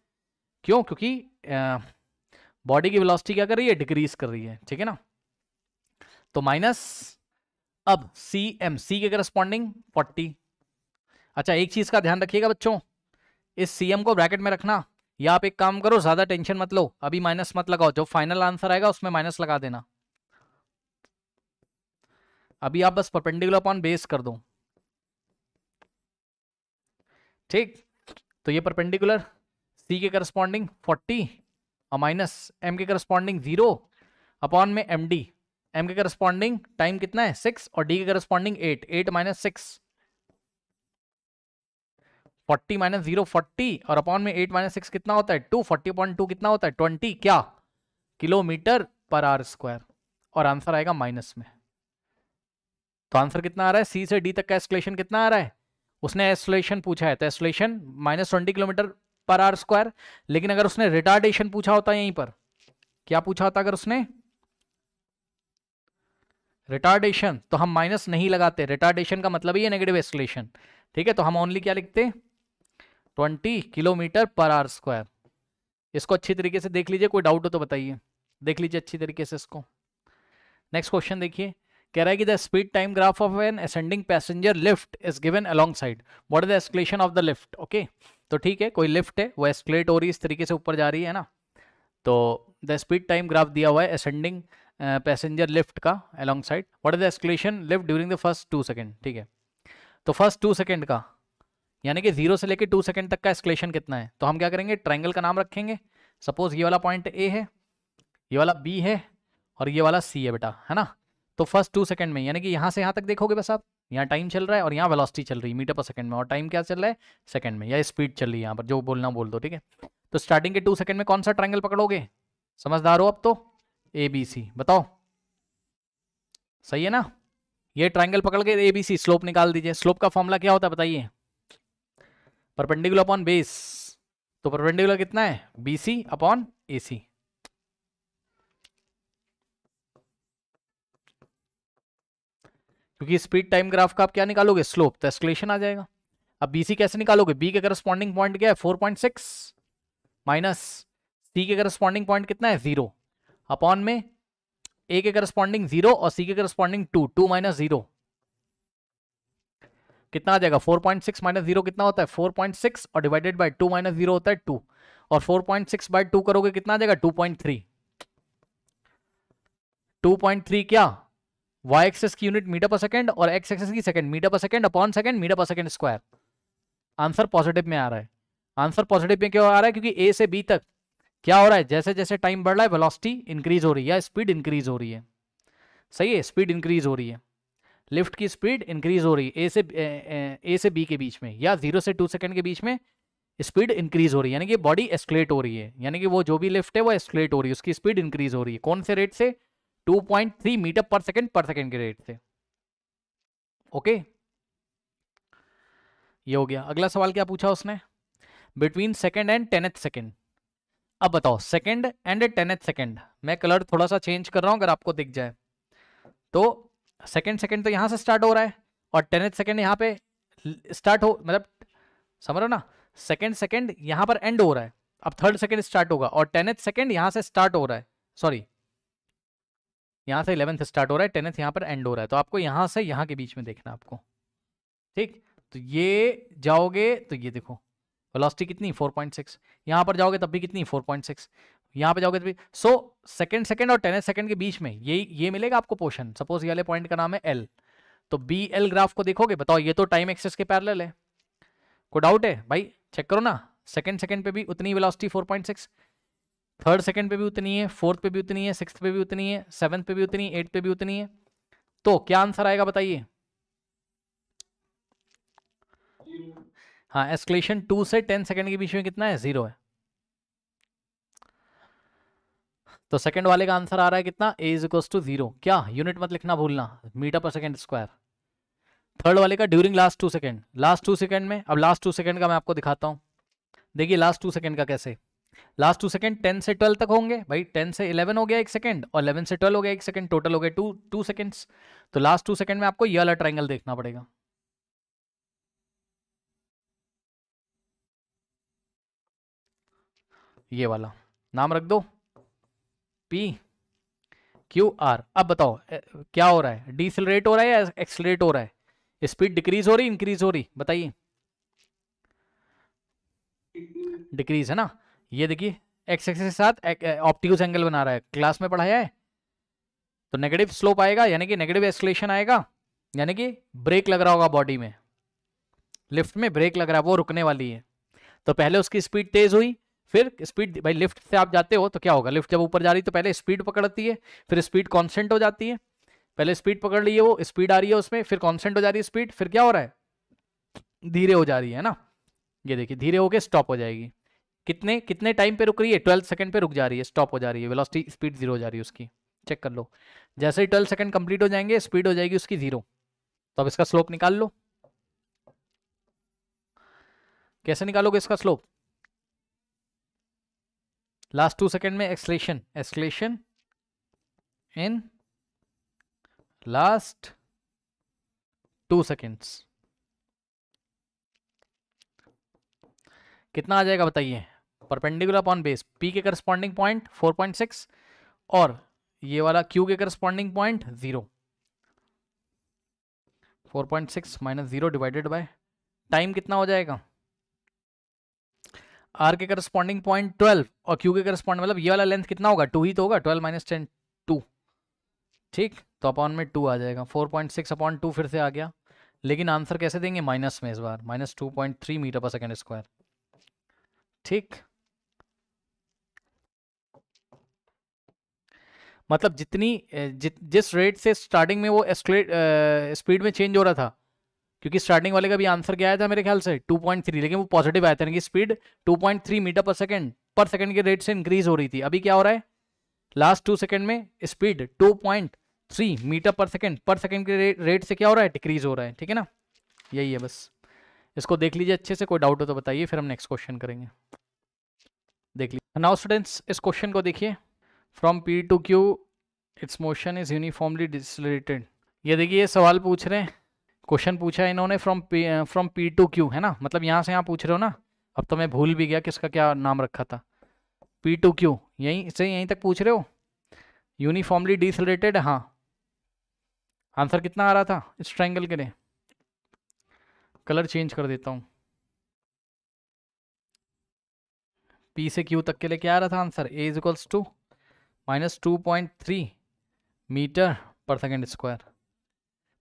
Speaker 1: क्यों क्योंकि बॉडी की वेलोसिटी क्या कर रही है डिक्रीज कर रही है ठीक है ना तो माइनस अब सी एम सी के करस्पॉन्डिंग फोर्टी अच्छा एक चीज़ का ध्यान रखिएगा बच्चों इस सी एम को ब्रैकेट में रखना या आप एक काम करो ज़्यादा टेंशन मत लो अभी माइनस मत लगाओ जो फाइनल आंसर आएगा उसमें माइनस लगा देना अभी आप बस परपेंडिकुलर अपॉन बेस कर दो ठीक तो ये परपेंडिकुलर सी के करस्पॉन्डिंग फोर्टी और माइनस एम के करस्पॉन्डिंग जीरो अपॉन में एम डी एम के करस्पॉन्डिंग टाइम कितना है सिक्स और डी के corresponding eight eight minus six forty minus zero forty और अपॉन में एट माइनस सिक्स कितना होता है टू फोर्टी पॉइंट टू कितना होता है ट्वेंटी क्या किलोमीटर पर आर स्क्वायर और आंसर आएगा माइनस में तो आंसर कितना आ रहा है सी से डी तक का एस्कुलेशन कितना आ रहा है उसने एस्कुलेशन पूछा है तो acceleration minus twenty kilometre per hour square लेकिन अगर उसने रिटार्डेशन पूछा होता यहीं पर क्या पूछा होता अगर उसने रिटार्डेशन तो हम माइनस नहीं लगाते रिटार्डेशन का मतलब ही है नेगेटिव एक्सलेशन ठीक है तो हम ओनली क्या लिखते हैं twenty kilometre per hour square इसको अच्छी तरीके से देख लीजिए कोई डाउट हो तो बताइए देख लीजिए अच्छी तरीके से इसको नेक्स्ट क्वेश्चन देखिए कह रहा है कि the speed time graph of an ascending passenger lift is given alongside what is the acceleration of the lift okay तो ठीक है कोई लिफ्ट है वो एस्कुलेट हो रही है इस तरीके से ऊपर जा रही है ना तो द स्पीड टाइम ग्राफ दिया हुआ है असेंडिंग पैसेंजर लिफ्ट का alongside what is the acceleration lift during the first two second ठीक है तो फर्स्ट टू सेकेंड का यानी कि जीरो से लेकर टू सेकेंड तक का एक्सक्लेशन कितना है तो हम क्या करेंगे ट्राइंगल का नाम रखेंगे सपोज ये वाला पॉइंट ए है ये वाला बी है और ये वाला सी है बेटा है ना तो फर्स्ट टू सेकंड में यानी कि यहाँ से यहाँ तक देखोगे बस आप यहाँ टाइम चल रहा है और यहाँ वेलोसिटी चल रही है मीटर पर सेकंड में और टाइम क्या चल रहा है सेकंड में या स्पीड चल रही है यहाँ पर जो बोलना बोल दो ठीक है तो स्टार्टिंग के टू सेकंड में कौन सा ट्रायंगल पकड़ोगे समझदार हो अब तो ए बी सी बताओ सही है ना ये ट्राइंगल पकड़ के ए बी सी स्लोप निकाल दीजिए स्लोप का फॉर्मूला क्या होता है बताइए परपेंडिकुलर अपॉन बेस तो परपेंडिकुलर कितना है बी सी अपॉन ए सी क्योंकि स्पीड टाइम ग्राफ का आप क्या निकालोगे स्लोप तो एस्कुलेशन आ जाएगा अब बीसी कैसे निकालोगे बी के करस्पॉन्डिंग पॉइंट क्या है four point six minus C के करस्पॉन्डिंग पॉइंट कितना है जीरो अपॉन में ए के करस्पॉन्डिंग जीरो और सी के corresponding to two minus zero कितना आ जाएगा four point six minus zero कितना होता है फोर पॉइंट सिक्स और divided by two minus zero होता है टू और four point six by two करोगे कितना आ जाएगा two two point three point three क्या वाई एक्सेस की यूनिट मीटर पर सेकेंड और एक्स एक्सेस की second metre per second upon second metre per second square answer positive में आ रहा है आंसर पॉजिटिव में क्यों आ रहा है क्योंकि ए से बी तक क्या हो रहा है जैसे जैसे टाइम बढ़ रहा है वेलोसिटी इंक्रीज हो रही है या स्पीड इंक्रीज हो रही है सही है स्पीड इंक्रीज हो रही है लिफ्ट की स्पीड इंक्रीज हो रही है ए से ए से बी के बीच में या जीरो से टू सेकेंड के बीच में स्पीड इंक्रीज हो रही है यानी कि बॉडी एस्केलेट हो रही है यानी कि वो जो भी लिफ्ट है वो एस्केलेट हो रही है उसकी स्पीड इंक्रीज हो रही है कौन से रेट से 2.3 metre per second per second के रेट से ओके ये हो गया अगला सवाल क्या पूछा उसने between second and tenth second अब बताओ सेकेंड एंड टेनथ सेकेंड मैं कलर थोड़ा सा चेंज कर रहा हूँ अगर आपको दिख जाए तो सेकेंड सेकेंड तो यहां से स्टार्ट हो रहा है और टेनथ सेकेंड यहाँ पे स्टार्ट हो मतलब समझ रहे हो ना सेकेंड सेकेंड यहाँ पर एंड हो रहा है अब थर्ड सेकेंड स्टार्ट होगा और टेनथ सेकेंड यहाँ से स्टार्ट हो रहा है सॉरी यहां से इलेवेंथ स्टार्ट हो रहा है टेनथ यहाँ पर एंड हो रहा है तो आपको यहाँ से यहाँ के बीच में देखना आपको ठीक तो ये जाओगे तो ये देखो वेलोसिटी कितनी 4.6 पॉइंट यहाँ पर जाओगे तब भी कितनी 4.6 पॉइंट यहाँ पर जाओगे तब भी सो सेकेंड सेकेंड और टेन सेकंड के बीच में ये ये मिलेगा आपको पोर्शन सपोज ये वाले पॉइंट का नाम है एल तो बी एल ग्राफ को देखोगे बताओ ये तो टाइम एक्सेस के पैरल है को डाउट है भाई चेक करो ना सेकेंड सेकेंड पे भी उतनी पॉइंट सिक्स थर्ड सेकेंड पे भी उतनी है फोर्थ पे भी उतनी है सिक्स पे भी उतनी है सेवन्थ पे भी उतनी है एट पे भी उतनी है तो क्या आंसर आएगा बताइए हाँ एस्केलेशन टू से टेन सेकेंड के बीच में कितना है ज़ीरो है तो सेकंड वाले का आंसर आ रहा है कितना a is equals to zero क्या यूनिट मत लिखना भूलना metre per second square third वाले का during last two second last two second में अब लास्ट टू सेकंड का मैं आपको दिखाता हूँ देखिए लास्ट टू सेकंड का कैसे लास्ट टू सेकंड टेन से ट्वेल्व तक होंगे भाई टेन से इलेवन हो गया एक सेकंड और इलेवन से ट्वेल्व हो गया एक सेकंड टोटल हो गया टू टू सेकेंड्स तो लास्ट टू सेकंड में आपको ये वाला ट्राइंगल देखना पड़ेगा ये वाला नाम रख दो पी क्यू आर अब बताओ क्या हो रहा है डिसलरेट हो रहा है या एक्सलरेट हो रहा है स्पीड डिक्रीज हो रही इंक्रीज हो रही बताइए डिक्रीज है ना ये देखिए एक्स एक्स के साथ ऑप्टिक्स एंगल बना रहा है क्लास में पढ़ाया है तो नेगेटिव स्लोप आएगा यानी कि नेगेटिव एक्सलेशन आएगा यानी कि ब्रेक लग रहा होगा बॉडी में लिफ्ट में ब्रेक लग रहा है वो रुकने वाली है तो पहले उसकी स्पीड तेज हुई फिर स्पीड भाई लिफ्ट से आप जाते हो तो क्या होगा लिफ्ट जब ऊपर जा रही तो पहले स्पीड पकड़ती है फिर स्पीड कॉन्सेंट हो जाती है पहले स्पीड पकड़ ली है वो स्पीड आ रही है उसमें फिर कॉन्सेंट हो जा रही है स्पीड फिर क्या हो रहा है धीरे हो जा रही है ना ये देखिए धीरे होके स्टॉप हो जाएगी कितने कितने टाइम पे रुक रही है ट्वेल्व सेकंड पे रुक जा रही है स्टॉप हो जा रही है वेलोसिटी स्पीड जीरो हो जा रही है उसकी चेक कर लो जैसे ही ट्वेल्व सेकंड कंप्लीट हो जाएंगे स्पीड हो जाएगी उसकी जीरो तो अब इसका स्लोप निकाल लो कैसे निकालोगे इसका स्लोप लास्ट टू सेकेंड में acceleration acceleration in last two seconds कितना आ जाएगा बताइए परपेंडिकुलर अपॉन बेस पी के करस्पॉन्डिंग पॉइंट 4.6 और ये वाला क्यू के corresponding point zero 4.6 minus zero divided by time कितना हो जाएगा आर के करस्पॉन्डिंग पॉइंट ट्वेल्व और क्यू के करस्पॉन्डिंग मतलब ये वाला लेंथ कितना होगा टू ही तो होगा ट्वेल्व माइनस टेन टू ठीक तो अपॉन में टू आ जाएगा four point six upon two फिर से आ गया लेकिन आंसर कैसे देंगे माइनस में इस बार minus two point three metre per second square ठीक मतलब जितनी जि, जिस रेट से स्टार्टिंग में वो एस्कुलेट स्पीड में चेंज हो रहा था क्योंकि स्टार्टिंग वाले का भी आंसर क्या आया था मेरे ख्याल से 2.3 लेकिन वो पॉजिटिव आया था यानी speed 2.3 metre per second per second के रेट से इंक्रीज हो रही थी अभी क्या हो रहा है लास्ट टू सेकंड में speed 2.3 metre per second per second के रेट से क्या हो रहा है डिक्रीज हो रहा है ठीक है ना यही है बस इसको देख लीजिए अच्छे से कोई डाउट हो तो बताइए फिर हम नेक्स्ट क्वेश्चन करेंगे देख लीजिए नाउ स्टूडेंट्स इस क्वेश्चन को देखिए from P to Q it's motion is uniformly decelerated ये देखिए ये सवाल पूछ रहे हैं क्वेश्चन पूछा इन्होंने from P from P to Q है ना मतलब यहाँ से यहाँ पूछ रहे हो ना अब तो मैं भूल भी गया किसका क्या नाम रखा था पी टू क्यू यहीं से यहीं तक पूछ रहे हो यूनिफॉर्मली डिसलेटेड हाँ आंसर कितना आ रहा था इस ट्रैंगल के लिए कलर चेंज कर देता हूँ पी से क्यू तक के लिए क्या आ रहा था answer a is equals to minus two point three metre per second square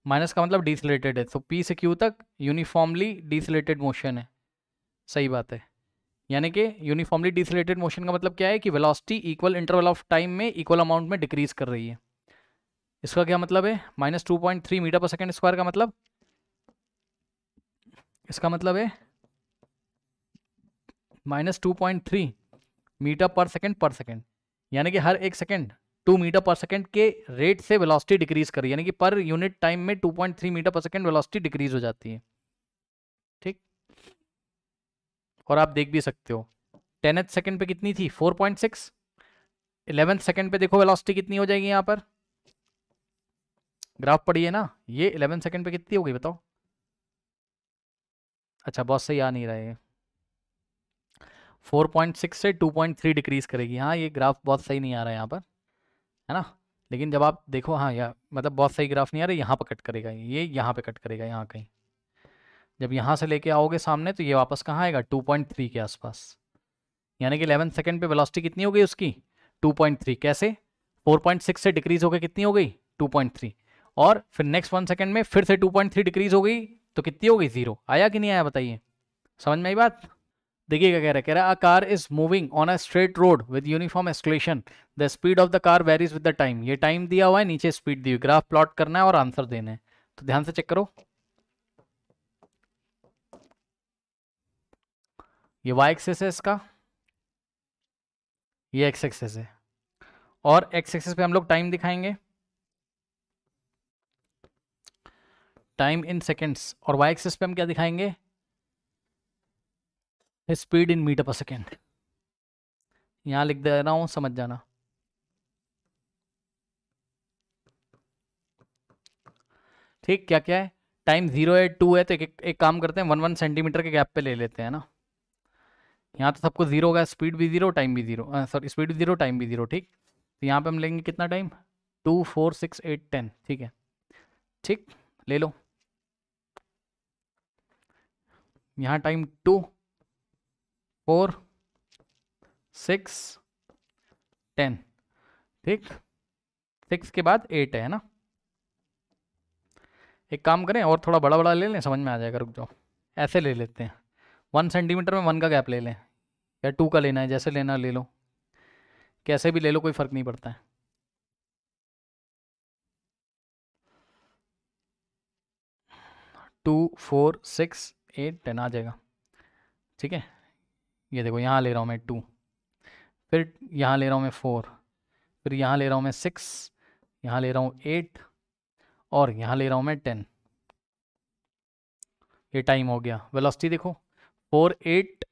Speaker 1: minus का मतलब डिसलेटेड है तो पी से क्यू तक यूनिफॉर्मली डिसलेटेड मोशन है सही बात है यानी कि यूनिफॉर्मली डिसलेटेड मोशन का मतलब क्या है कि velocity equal interval of time में इक्वल अमाउंट में डिक्रीज कर रही है इसका क्या मतलब है minus two point three metre per second square का मतलब इसका मतलब है minus two point three metre per second per second यानी कि हर एक second two metre per second के रेट से वेलोसिटी डिक्रीज करी यानी कि पर यूनिट टाइम में 2.3 metre per second velocity decrease हो जाती है ठीक और आप देख भी सकते हो टेनथ सेकेंड पे कितनी थी 4.6 पॉइंट सिक्स इलेवेंथ सेकेंड पे देखो वेलोसिटी कितनी हो जाएगी यहाँ पर ग्राफ पढ़िए ना ये इलेवेंथ सेकेंड पे कितनी हो गई बताओ अच्छा बहुत सही आ नहीं रहा है 4.6 से 2.3 डिक्रीज करेगी हाँ ये ग्राफ बहुत सही नहीं आ रहा है यहाँ पर है ना लेकिन जब आप देखो हाँ यार मतलब बहुत सही ग्राफ नहीं आ रहा यहाँ पर कट करेगा ये यहाँ पे कट करेगा यहाँ कहीं जब यहाँ से लेके आओगे सामने तो ये वापस कहाँ आएगा 2.3 के आसपास यानी कि 11 सेकंड पे वेलोसिटी कितनी हो गई उसकी 2.3 कैसे 4.6 से डिक्रीज होकर कितनी हो गई 2.3 और फिर नेक्स्ट वन सेकंड में फिर से 2.3 डिक्रीज हो गई तो कितनी हो गई जीरो आया कि नहीं आया बताइए समझ में आई बात देखिए क्या कह रहा है कह रहा है a car is moving on a straight road with uniform acceleration the speed of the car varies with the time ये टाइम दिया हुआ है नीचे स्पीड दी हुई ग्राफ प्लॉट करना है और आंसर देना है तो ध्यान से चेक करो ये वाई एक्सेस है इसका ये एक्स एक्सेस है और एक्स एक्सेस पे हम लोग टाइम दिखाएंगे टाइम इन सेकेंड्स और वाई एक्सेस पे हम क्या दिखाएंगे speed in metre per second यहाँ लिख दे रहा हूँ समझ जाना ठीक क्या क्या है टाइम जीरो है टू है तो एक, एक, एक काम करते हैं वन वन सेंटीमीटर के गैप पे ले लेते हैं ना यहाँ तो सबको जीरो होगा स्पीड भी जीरो टाइम भी जीरो सॉरी स्पीड भी जीरो टाइम भी जीरो ठीक तो यहाँ पे हम लेंगे कितना time two four six eight ten ठीक है ठीक ले लो यहाँ time two four six ten ठीक सिक्स के बाद एट है ना एक काम करें और थोड़ा बड़ा बड़ा ले लें समझ में आ जाएगा रुक जाओ ऐसे ले लेते हैं वन सेंटीमीटर में वन का गैप ले लें या टू का लेना है जैसे लेना ले लो कैसे भी ले लो कोई फ़र्क नहीं पड़ता है two four six eight ten आ जाएगा ठीक है ये देखो यहाँ ले रहा हूँ मैं टू फिर यहाँ ले रहा हूँ मैं फोर फिर यहाँ ले रहा हूँ मैं सिक्स यहाँ ले रहा हूँ एट और यहाँ ले रहा हूँ मैं टेन ये टाइम हो गया वेलोसिटी देखो फोर एट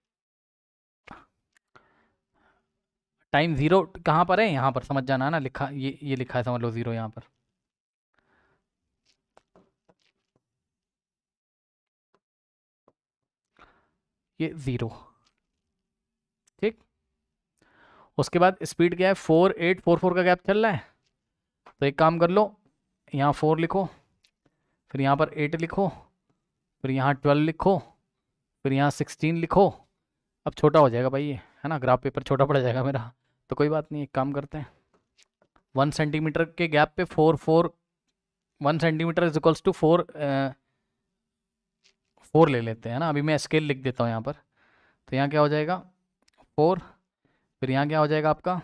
Speaker 1: टाइम ज़ीरो कहाँ पर है यहाँ पर समझ जाना है ना लिखा ये ये लिखा है समझ लो ज़ीरो यहाँ पर ये ज़ीरो ठीक उसके बाद स्पीड क्या है फोर एट फोर फोर का गैप चल रहा है तो एक काम कर लो यहाँ फोर लिखो फिर यहाँ पर एट लिखो फिर यहाँ ट्वेल्व लिखो फिर यहाँ सिक्सटीन लिखो अब छोटा हो जाएगा भाई ये है ना ग्राफ पेपर छोटा पड़ जाएगा मेरा तो कोई बात नहीं एक काम करते हैं वन सेंटीमीटर के गैप पे four four one centimetre is equals to four four ले लेते हैं ना अभी मैं स्केल लिख देता हूँ यहाँ पर तो यहाँ क्या हो जाएगा फोर फिर यहाँ क्या हो जाएगा आपका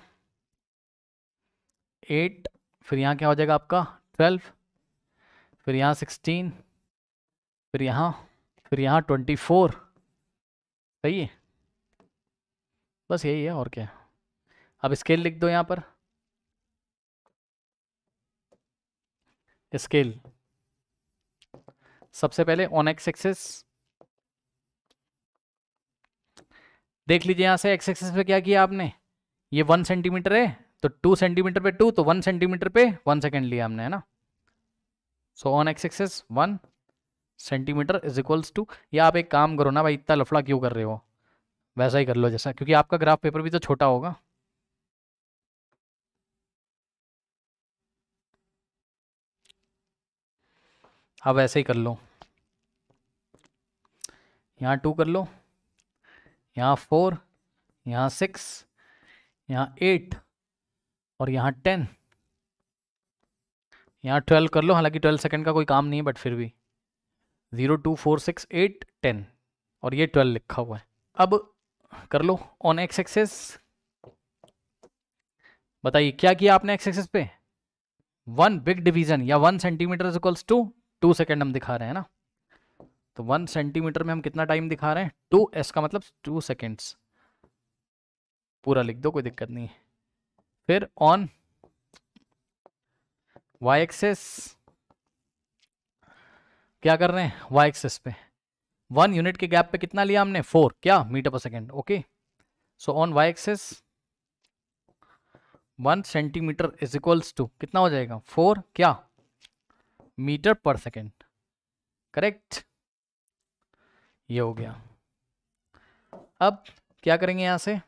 Speaker 1: एट फिर यहाँ क्या हो जाएगा आपका ट्वेल्व फिर यहाँ सिक्सटीन फिर यहाँ फिर यहाँ ट्वेंटी फोर सही है बस यही है और क्या अब स्केल लिख दो यहाँ पर स्केल सबसे पहले ऑन एक्स एक्सेस देख लीजिए यहाँ से एक्स एक्सेस पे क्या किया आपने ये वन सेंटीमीटर है तो टू सेंटीमीटर पे टू तो वन सेंटीमीटर पे वन सेकेंड लिया हमने है ना so on X axis one centimetre is equals to या आप एक काम करो ना भाई इतना लफड़ा क्यों कर रहे हो वैसा ही कर लो जैसा क्योंकि आपका ग्राफ पेपर भी तो छोटा होगा आप वैसे ही कर लो यहाँ टू कर लो यहाँ फोर यहाँ सिक्स यहाँ एट और यहाँ टेन यहाँ ट्वेल्व कर लो हालांकि ट्वेल्व सेकेंड का कोई काम नहीं है बट फिर भी zero two four six eight ten और ये ट्वेल्व लिखा हुआ है अब कर लो ऑन एक्स एक्सेस बताइए क्या किया आपने एक्स एक्सेस पे वन बिग डिवीजन या one centimetre equals to two second हम दिखा रहे हैं ना तो वन सेंटीमीटर में हम कितना टाइम दिखा रहे हैं टू एस का मतलब टू सेकेंड्स पूरा लिख दो कोई दिक्कत नहीं है फिर ऑन वाई एक्सेस क्या कर रहे हैं वाई एक्सेस पे वन यूनिट के गैप पे कितना लिया हमने फोर क्या metre per second okay so on Y axis one centimetre is equals to कितना हो जाएगा फोर क्या मीटर पर सेकेंड करेक्ट ये हो गया अब क्या करेंगे यहां से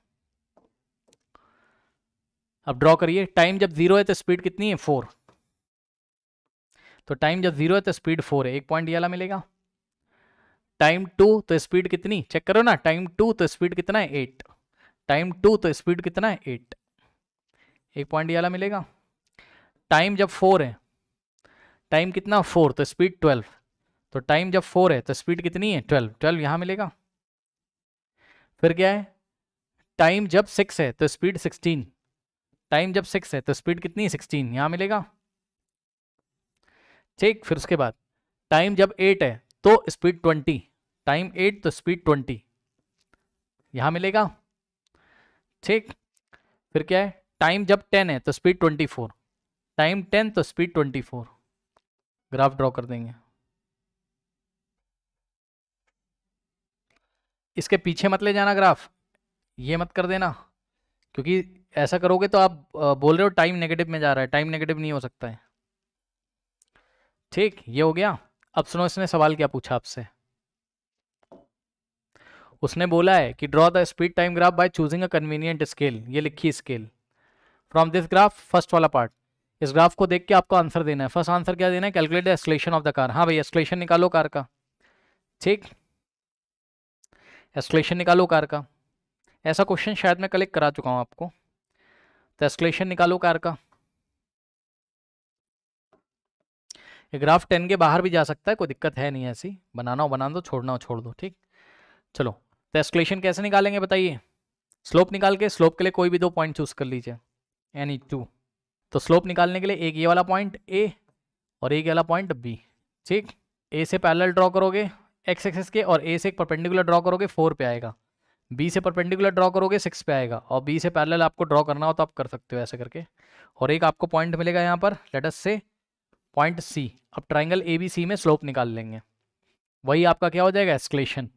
Speaker 1: अब ड्रॉ करिए टाइम जब जीरो है तो स्पीड कितनी है फोर तो टाइम जब जीरो है तो स्पीड फोर है एक पॉइंट ये वाला मिलेगा टाइम टू तो स्पीड कितनी चेक करो ना टाइम टू तो स्पीड कितना है एट टाइम टू तो स्पीड कितना है एट एक पॉइंट ये वाला मिलेगा टाइम जब फोर है टाइम कितना फोर तो स्पीड ट्वेल्व तो टाइम जब फोर है तो स्पीड कितनी है ट्वेल्व ट्वेल्व यहाँ मिलेगा फिर क्या है टाइम जब सिक्स है तो स्पीड सिक्सटीन टाइम जब सिक्स है तो स्पीड कितनी है सिक्सटीन यहाँ मिलेगा ठीक फिर उसके बाद टाइम जब एट है तो स्पीड ट्वेंटी टाइम एट तो स्पीड ट्वेंटी यहाँ मिलेगा ठीक फिर क्या है टाइम जब टेन है तो speed twenty four time ten तो speed twenty four graph draw कर देंगे इसके पीछे मत ले जाना ग्राफ ये मत कर देना क्योंकि ऐसा करोगे तो आप बोल रहे हो टाइम नेगेटिव में जा रहा है टाइम नेगेटिव नहीं हो सकता है ठीक ये हो गया अब सुनो इसने सवाल क्या पूछा आपसे उसने बोला है कि draw the speed time graph by choosing a convenient scale ये लिखी scale from this graph first वाला पार्ट इस ग्राफ को देख के आपको आंसर देना है फर्स्ट आंसर क्या देना है calculate the of the car हाँ भाई एक्सलेशन निकालो कार का ठीक एस्कुलेशन निकालो कार का ऐसा क्वेश्चन शायद मैं कलेक्ट करा चुका हूँ आपको तो एस्कुलेशन निकालो कार का ये ग्राफ टेन के बाहर भी जा सकता है कोई दिक्कत है नहीं ऐसी बनाना हो बना दो छोड़ना हो छोड़ दो ठीक चलो तो एस्कुलेशन कैसे निकालेंगे बताइए स्लोप निकाल के स्लोप के लिए कोई भी दो पॉइंट चूज कर लीजिए एनी टू तो स्लोप निकालने के लिए एक ये वाला पॉइंट ए और एक वाला पॉइंट बी ठीक ए से पैरेलल ड्रॉ करोगे एक्स एक्सेस के और ए से एक परपेंडिकुलर ड्रॉ करोगे फोर पे आएगा बी से परपेंडिकुलर ड्रॉ करोगे सिक्स पे आएगा और बी से पैरेलल आपको ड्रॉ करना हो तो आप कर सकते हो ऐसे करके और एक आपको पॉइंट मिलेगा यहाँ पर लेटस से पॉइंट सी अब ट्राइंगल ए बी सी में स्लोप निकाल लेंगे वही आपका क्या हो जाएगा एस्केलेशन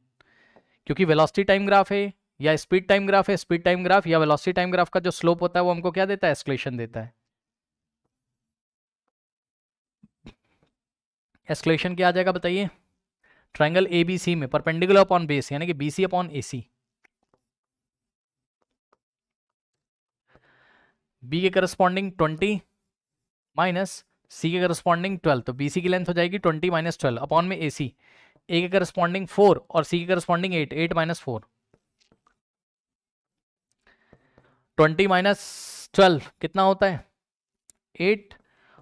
Speaker 1: क्योंकि वेलोसिटी टाइम ग्राफ है या स्पीड टाइम ग्राफ है स्पीड टाइम ग्राफ या वेलोसिटी टाइम ग्राफ का जो स्लोप होता है वो हमको क्या देता है एस्केलेशन देता है एस्केलेशन क्या आ जाएगा बताइए ट्राइंगल ए बी सी में परपेंडिकुलर अपॉन बेस यानी कि B C upon A C B के करस्पॉन्डिंग ट्वेंटी माइनस सी के करस्पॉन्डिंग ट्वेल्व तो बी सी की लेंथ हो जाएगी ट्वेंटी माइनस ट्वेल्व अपॉन में ए सी ए के करस्पॉन्डिंग फोर और सी के corresponding eight eight minus four twenty minus twelve कितना होता है एट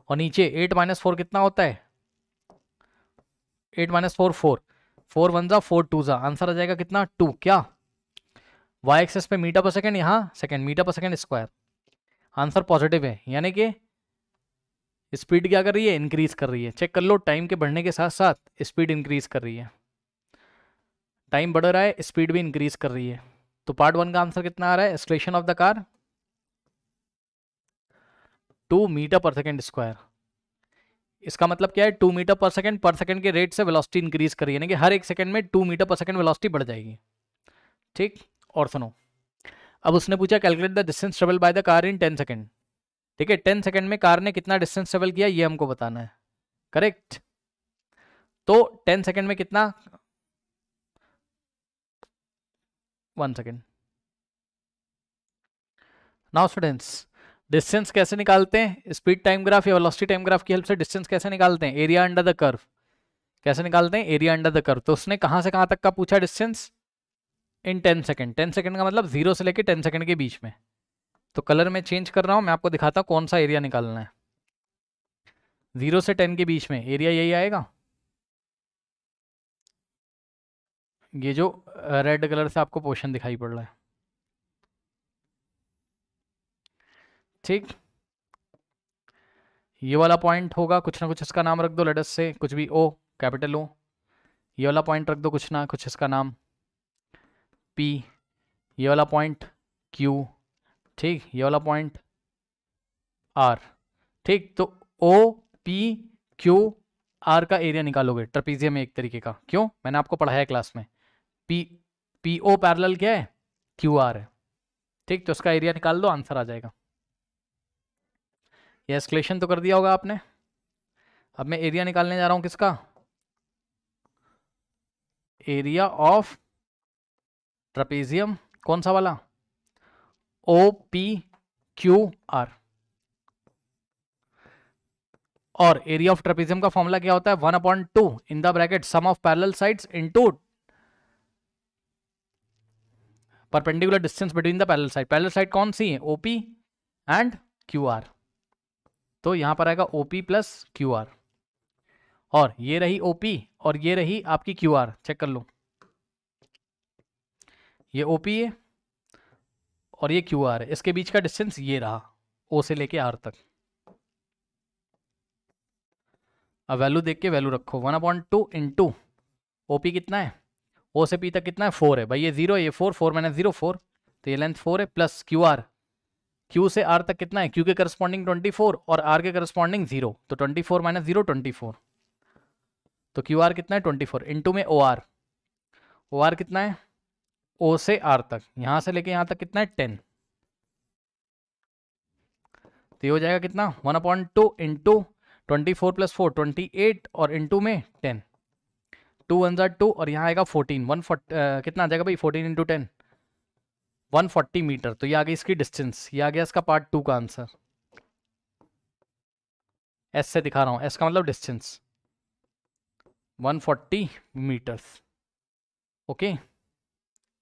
Speaker 1: और नीचे एट माइनस फोर कितना होता है eight minus four four four one ज़ा फोर टू ज़ा आंसर आ जाएगा कितना टू क्या वाई एक्सेस पे मीटर पर सेकेंड यहाँ second metre per second square answer positive है यानी कि स्पीड क्या कर रही है इंक्रीज़ कर रही है चेक कर लो टाइम के बढ़ने के साथ साथ स्पीड इंक्रीज़ कर रही है टाइम बढ़ रहा है स्पीड भी इंक्रीज़ कर रही है तो पार्ट वन का आंसर कितना आ रहा है acceleration of the car two metre per second square इसका मतलब क्या है two metre per second per second के रेट से वेलोसिटी इंक्रीज करिए यानी कि हर एक सेकंड में two metre per second velocity बढ़ जाएगी ठीक और सुनो अब उसने पूछा calculate the distance travel by the car in ten second ठीक है टेन सेकेंड में कार ने कितना डिस्टेंस ट्रेवल किया ये हमको बताना है करेक्ट तो टेन सेकेंड में कितना one second now students distance कैसे निकालते हैं स्पीड टाइम ग्राफ या वेलोसिटी टाइम ग्राफ की हेल्प से डिस्टेंस कैसे निकालते हैं एरिया अंडर द कर्व कैसे निकालते हैं एरिया अंडर द कर्व तो उसने कहाँ से कहाँ तक का पूछा distance in ten second ten second का मतलब जीरो से लेकर टेन सेकेंड के बीच में तो कलर में चेंज कर रहा हूँ मैं आपको दिखाता हूँ कौन सा एरिया निकालना है जीरो से टेन के बीच में एरिया यही आएगा ये जो रेड कलर से आपको पोर्शन दिखाई पड़ रहा है ठीक ये वाला पॉइंट होगा कुछ ना कुछ इसका नाम रख दो लेटस से कुछ भी ओ कैपिटल ओ ये वाला पॉइंट रख दो कुछ ना कुछ इसका नाम पी ये वाला पॉइंट क्यू ठीक ये वाला पॉइंट आर ठीक तो ओ पी क्यू आर का एरिया निकालोगे ट्रपीजियम एक तरीके का क्यों मैंने आपको पढ़ाया क्लास में पी पी ओ पैरल क्या है क्यू आर है ठीक तो उसका एरिया निकाल दो आंसर आ जाएगा ये एस्केलेशन तो कर दिया होगा आपने अब मैं एरिया निकालने जा रहा हूँ किसका एरिया ऑफ ट्रपेजियम कौन सा वाला ओ पी क्यू आर और एरिया ऑफ ट्रपेजियम का फॉर्मूला क्या होता है one upon two in the bracket sum of parallel sides into perpendicular distance between the parallel side parallel side कौन सी है ओपी एंड क्यू आर तो यहां पर आएगा O P plus Q R और ये रही ओ पी और ये रही आपकी क्यू आर चेक कर लो ये ओ पी है और ये क्यू आर है इसके बीच का डिस्टेंस ये रहा ओ से लेके आर तक अब वैल्यू देख के वैल्यू रखो one point two in two O P कितना है ओ से पी तक कितना है फोर है भाई ये जीरो ये four four minus zero four तो ये लेंथ फोर है प्लस क्यू आर क्यू से आर तक कितना है क्यू के करस्पॉन्डिंग ट्वेंटी फोर और आर के करस्पॉन्डिंग जीरो तो twenty four minus zero twenty four तो क्यू आर कितना है ट्वेंटी फोर इंटू में ओ आर ओ आर कितना है ओ से आर तक यहाँ से लेके यहाँ तक कितना है टेन तो ये हो जाएगा कितना one upon two into twenty four plus four twenty eight और इंटू में टेन टू वन जार टू और यहाँ आएगा फोर्टीन वन फोर्ट कितना आ जाएगा भाई फोर्टीन इंटू टेन 140 मीटर तो ये आ गई इसकी डिस्टेंस ये आ गया इसका पार्ट टू का आंसर एस से दिखा रहा हूँ एस का मतलब डिस्टेंस 140 मीटर्स ओके okay?